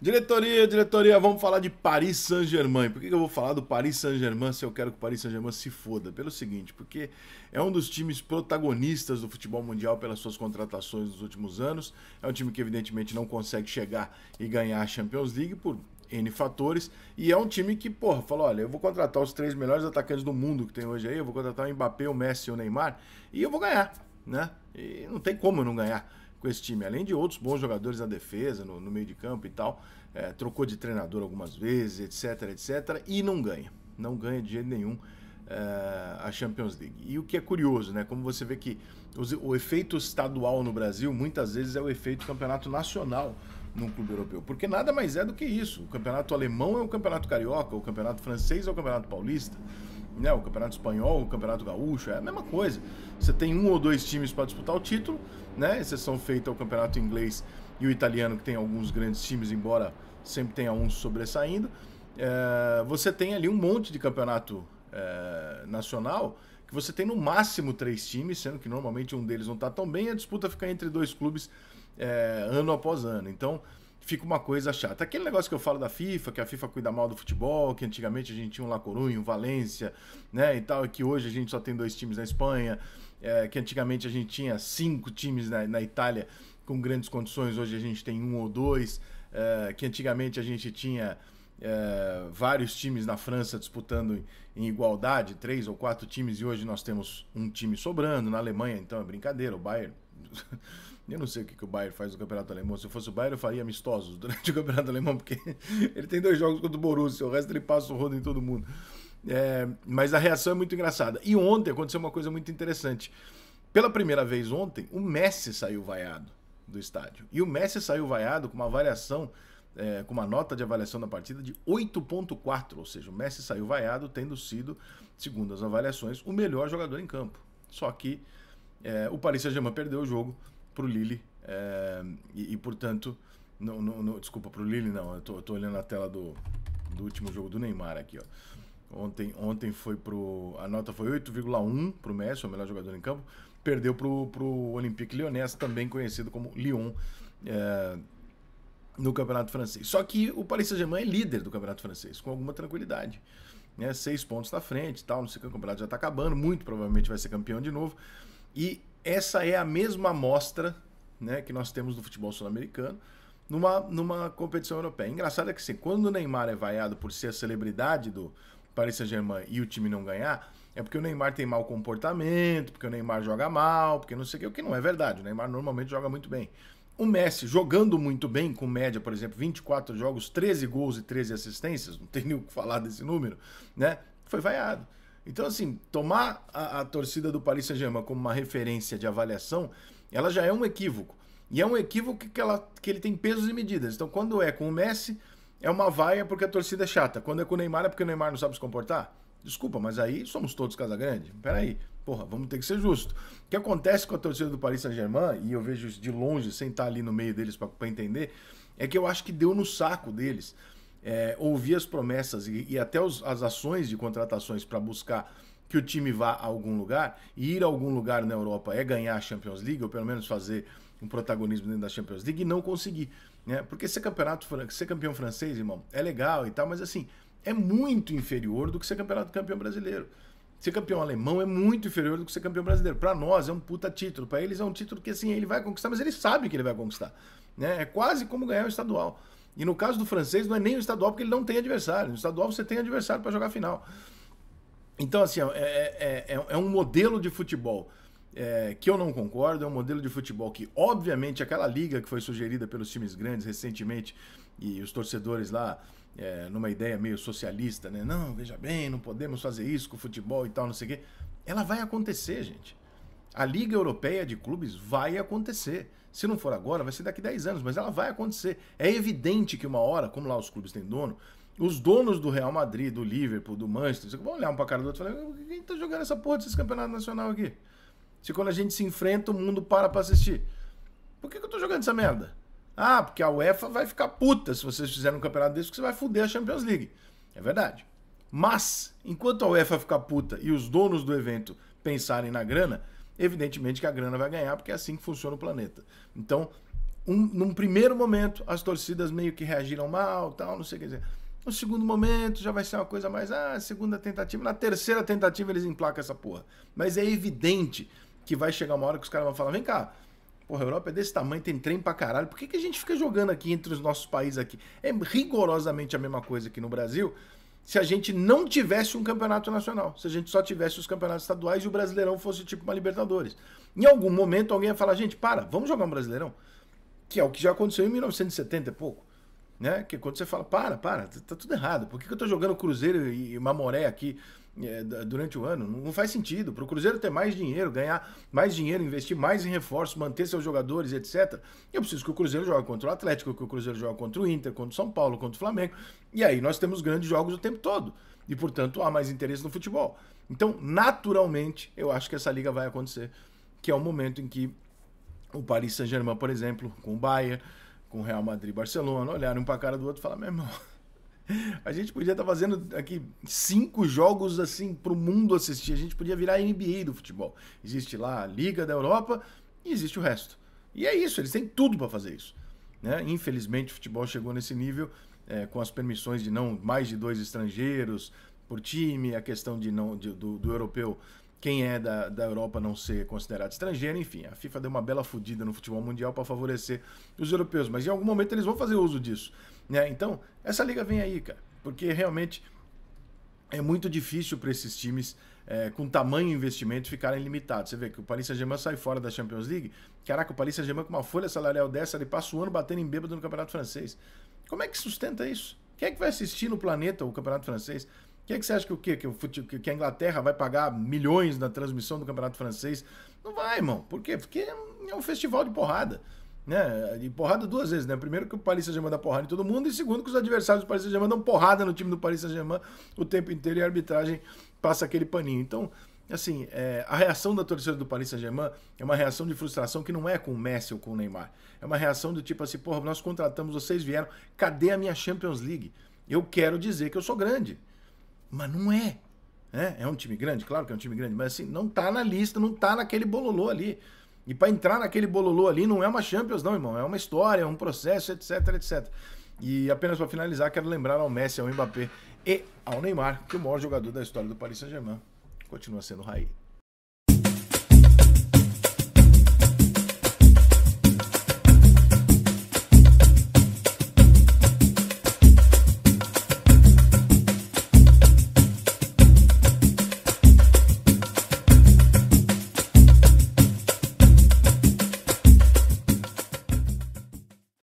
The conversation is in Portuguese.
Diretoria, diretoria, vamos falar de Paris Saint-Germain. Por que eu vou falar do Paris Saint-Germain se eu quero que o Paris Saint-Germain se foda? Pelo seguinte, porque é um dos times protagonistas do futebol mundial pelas suas contratações nos últimos anos. É um time que, evidentemente, não consegue chegar e ganhar a Champions League por N fatores. E é um time que, porra, falou: olha, eu vou contratar os três melhores atacantes do mundo que tem hoje aí, eu vou contratar o Mbappé, o Messi e o Neymar, e eu vou ganhar, né? E não tem como eu não ganhar com esse time, além de outros bons jogadores na defesa, no, no meio de campo e tal, é, trocou de treinador algumas vezes, etc, etc, e não ganha, não ganha de jeito nenhum é, a Champions League. E o que é curioso, né, como você vê que os, o efeito estadual no Brasil muitas vezes é o efeito campeonato nacional num clube europeu, porque nada mais é do que isso. O campeonato alemão é o campeonato carioca, o campeonato francês é o campeonato paulista né? O Campeonato Espanhol, o Campeonato Gaúcho, é a mesma coisa. Você tem um ou dois times para disputar o título, né? Exceção feita ao Campeonato Inglês e o Italiano, que tem alguns grandes times, embora sempre tenha uns sobressaindo. É, você tem ali um monte de campeonato é, nacional que você tem no máximo três times, sendo que normalmente um deles não está tão bem, a disputa fica entre dois clubes é, ano após ano. Então, fica uma coisa chata. Aquele negócio que eu falo da FIFA, que a FIFA cuida mal do futebol, que antigamente a gente tinha um La Coruña, um Valência, né, e tal, e que hoje a gente só tem dois times na Espanha, é, que antigamente a gente tinha cinco times na, na, Itália com grandes condições, hoje a gente tem um ou dois, é, que antigamente a gente tinha é, vários times na França disputando em igualdade, três ou quatro times, e hoje nós temos um time sobrando, na Alemanha então é brincadeira, o Bayern eu não sei o que, que o Bayern faz no Campeonato Alemão. Se eu fosse o Bayern, eu faria amistosos durante o Campeonato Alemão, porque ele tem dois jogos contra o Borussia, o resto ele passa o rodo em todo mundo. É, mas a reação é muito engraçada. E ontem aconteceu uma coisa muito interessante. Pela primeira vez ontem, o Messi saiu vaiado do estádio. E o Messi saiu vaiado com uma avaliação, é, com uma nota de avaliação da partida de 8.4. Ou seja, o Messi saiu vaiado tendo sido, segundo as avaliações, o melhor jogador em campo. Só que é, o Paris Saint-Germain perdeu o jogo para o Lille é, e, e, portanto, desculpa, para o Lille não, eu estou olhando a tela do, do último jogo do Neymar aqui, ó. Ontem, ontem foi pro. A nota foi 8,1 para o Messi, o melhor jogador em campo. Perdeu para o Olympique Lyonnais, também conhecido como Lyon, é, no Campeonato Francês. Só que o Paris Saint-Germain é líder do Campeonato Francês, com alguma tranquilidade. Né? Seis pontos na frente tal, não sei o que o campeonato já está acabando, muito provavelmente vai ser campeão de novo. E essa é a mesma amostra né, que nós temos no futebol sul-americano numa, numa competição europeia. Engraçado é que assim, quando o Neymar é vaiado por ser a celebridade do Paris Saint-Germain e o time não ganhar, é porque o Neymar tem mau comportamento, porque o Neymar joga mal, porque não sei o que, o que não é verdade. O Neymar normalmente joga muito bem. O Messi jogando muito bem, com média, por exemplo, 24 jogos, 13 gols e 13 assistências, não tem nem o que falar desse número, né? Foi vaiado. Então, assim, tomar a, a torcida do Paris Saint-Germain como uma referência de avaliação, ela já é um equívoco. E é um equívoco que, ela, que ele tem pesos e medidas. Então, quando é com o Messi, é uma vaia porque a torcida é chata. Quando é com o Neymar, é porque o Neymar não sabe se comportar. Desculpa, mas aí somos todos Casa Grande. Peraí, porra, vamos ter que ser justo. O que acontece com a torcida do Paris Saint-Germain, e eu vejo isso de longe, sem estar ali no meio deles para entender, é que eu acho que deu no saco deles é, ouvir as promessas e, e até os, as ações de contratações para buscar que o time vá a algum lugar, e ir a algum lugar na Europa é ganhar a Champions League, ou pelo menos fazer um protagonismo dentro da Champions League, e não conseguir. Né? Porque ser, campeonato, ser campeão francês, irmão, é legal e tal, mas assim, é muito inferior do que ser campeonato campeão brasileiro. Ser campeão alemão é muito inferior do que ser campeão brasileiro. Para nós é um puta título, para eles é um título que assim ele vai conquistar, mas ele sabe que ele vai conquistar, né? É quase como ganhar o estadual. E no caso do francês, não é nem o estadual, porque ele não tem adversário. No estadual, você tem adversário para jogar final. Então, assim, é, é, é, é um modelo de futebol é, que eu não concordo. É um modelo de futebol que, obviamente, aquela liga que foi sugerida pelos times grandes recentemente e os torcedores lá é, numa ideia meio socialista, né? Não, veja bem, não podemos fazer isso com o futebol e tal, não sei o quê. Ela vai acontecer, gente. A Liga Europeia de Clubes vai acontecer. Se não for agora, vai ser daqui 10 anos, mas ela vai acontecer. É evidente que uma hora, como lá os clubes têm dono, os donos do Real Madrid, do Liverpool, do Manchester, vão olhar um pra cara do outro e falar: quem tá jogando essa porra desse campeonato nacional aqui? Se quando a gente se enfrenta, o mundo para pra assistir. Por que, que eu tô jogando essa merda? Ah, porque a UEFA vai ficar puta se vocês fizerem um campeonato desse, porque você vai foder a Champions League. É verdade. Mas, enquanto a UEFA ficar puta e os donos do evento pensarem na grana, evidentemente que a grana vai ganhar, porque é assim que funciona o planeta. Então, um, num primeiro momento, as torcidas meio que reagiram mal, tal, não sei o que dizer. No segundo momento já vai ser uma coisa mais, ah, segunda tentativa. Na terceira tentativa eles emplacam essa porra. Mas é evidente que vai chegar uma hora que os caras vão falar: vem cá, porra, a Europa é desse tamanho, tem trem pra caralho, por que, que a gente fica jogando aqui entre os nossos países aqui? É rigorosamente a mesma coisa aqui no Brasil se a gente não tivesse um campeonato nacional, se a gente só tivesse os campeonatos estaduais e o Brasileirão fosse tipo uma Libertadores. Em algum momento alguém ia falar, gente, para, vamos jogar um Brasileirão, que é o que já aconteceu em 1970 e pouco né? Que quando você fala, para, para, tá, tá tudo errado. Por que, que eu tô jogando Cruzeiro e Mamoré aqui é, durante o ano? Não faz sentido. Para o Cruzeiro ter mais dinheiro, ganhar mais dinheiro, investir mais em reforço, manter seus jogadores, etc. Eu preciso que o Cruzeiro jogue contra o Atlético, que o Cruzeiro jogue contra o Inter, contra o São Paulo, contra o Flamengo. E aí nós temos grandes jogos o tempo todo. E, portanto, há mais interesse no futebol. Então, naturalmente, eu acho que essa liga vai acontecer, que é o momento em que o Paris Saint-Germain, por exemplo, com o Bayern, com Real Madrid e Barcelona, olharam um para a cara do outro e falaram: meu irmão, a gente podia estar tá fazendo aqui cinco jogos assim para o mundo assistir. A gente podia virar a NBA do futebol. Existe lá a Liga da Europa e existe o resto. E é isso, eles têm tudo para fazer isso. Né? Infelizmente, o futebol chegou nesse nível é, com as permissões de não mais de dois estrangeiros por time, a questão de não de, do, do europeu quem é da, da Europa não ser considerado estrangeiro, enfim, a FIFA deu uma bela fodida no futebol mundial para favorecer os europeus, mas em algum momento eles vão fazer uso disso, né? Então, essa liga vem aí, cara, porque realmente é muito difícil para esses times é, com tamanho investimento ficarem limitados. Você vê que o Paris Saint-Germain sai fora da Champions League, caraca, o Paris Saint-Germain com uma folha salarial dessa, ele passa o ano batendo em bêbado no Campeonato Francês. Como é que sustenta isso? Quem é que vai assistir no planeta o Campeonato Francês? Quem é que você acha que o quê? Que, o fute... que a Inglaterra vai pagar milhões na transmissão do Campeonato Francês? Não vai, irmão. Por quê? Porque é um festival de porrada. Né? E porrada duas vezes, né? Primeiro que o Paris Saint-Germain dá porrada em todo mundo e segundo que os adversários do Paris Saint-Germain dão porrada no time do Paris Saint-Germain o tempo inteiro e a arbitragem passa aquele paninho. Então, assim, é... a reação da torcida do Paris Saint-Germain é uma reação de frustração que não é com o Messi ou com o Neymar. É uma reação do tipo assim, porra, nós contratamos, vocês vieram, cadê a minha Champions League? Eu quero dizer que eu sou grande. Mas não é. É, é um time grande, claro que é um time grande, mas assim, não tá na lista, não tá naquele bololô ali. E para entrar naquele bololô ali não é uma Champions, não, irmão. É uma história, é um processo, etc, etc. E apenas para finalizar, quero lembrar ao Messi, ao Mbappé e ao Neymar que é o maior jogador da história do Paris Saint-Germain continua sendo Raí.